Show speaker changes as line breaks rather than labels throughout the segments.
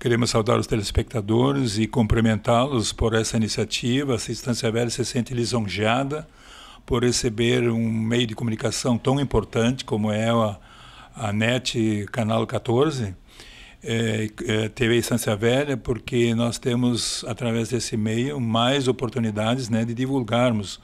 Queremos saudar os telespectadores e cumprimentá-los por essa iniciativa. A Instância Velha se sente lisonjeada por receber um meio de comunicação tão importante como é a, a NET Canal 14, é, é, TV Instância Velha, porque nós temos, através desse meio, mais oportunidades né, de divulgarmos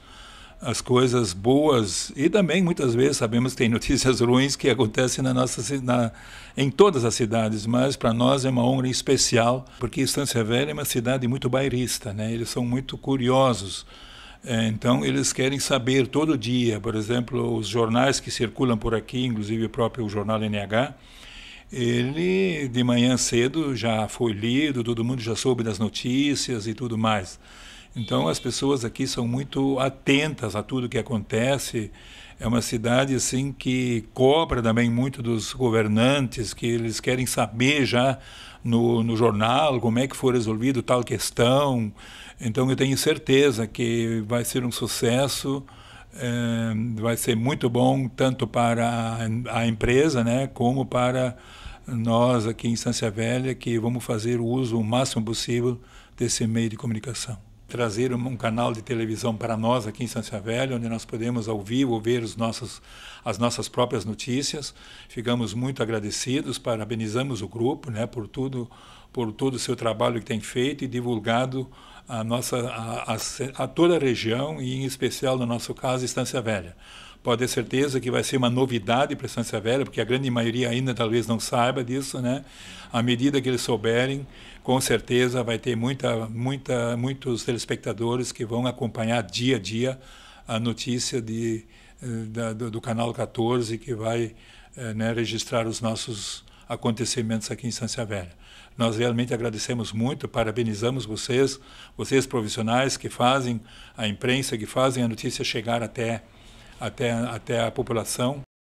as coisas boas e também muitas vezes sabemos que tem notícias ruins que acontecem na nossa na, em todas as cidades, mas para nós é uma honra especial porque Estância Velha é uma cidade muito bairrista, né? Eles são muito curiosos. É, então eles querem saber todo dia, por exemplo, os jornais que circulam por aqui, inclusive o próprio jornal NH, ele de manhã cedo já foi lido, todo mundo já soube das notícias e tudo mais. Então as pessoas aqui são muito atentas a tudo que acontece. É uma cidade assim que cobra também muito dos governantes, que eles querem saber já no, no jornal como é que foi resolvido tal questão. Então eu tenho certeza que vai ser um sucesso. É, vai ser muito bom tanto para a, empresa, né, como para nós aqui em Estância Velha, que vamos fazer o uso o máximo possível desse meio de comunicação trazer um canal de televisão para nós aqui em Santa Velha, onde nós podemos ouvir ou ver os nossos, as nossas próprias notícias. Ficamos muito agradecidos, parabenizamos o grupo né, por tudo por todo o seu trabalho que tem feito e divulgado a nossa a, a, a toda a região e em especial no nosso caso Estância Velha. Pode ter certeza que vai ser uma novidade para Estância Velha, porque a grande maioria ainda talvez não saiba disso, né? À medida que eles souberem, com certeza vai ter muita, muita, muitos telespectadores que vão acompanhar dia a dia a notícia de, eh, da, do, do, canal 14 que vai eh, né, registrar os nossos acontecimentos aqui em Estância Velha. Nós realmente agradecemos muito, parabenizamos vocês, vocês profissionais que fazem a imprensa, que fazem a notícia chegar até, até, até a população.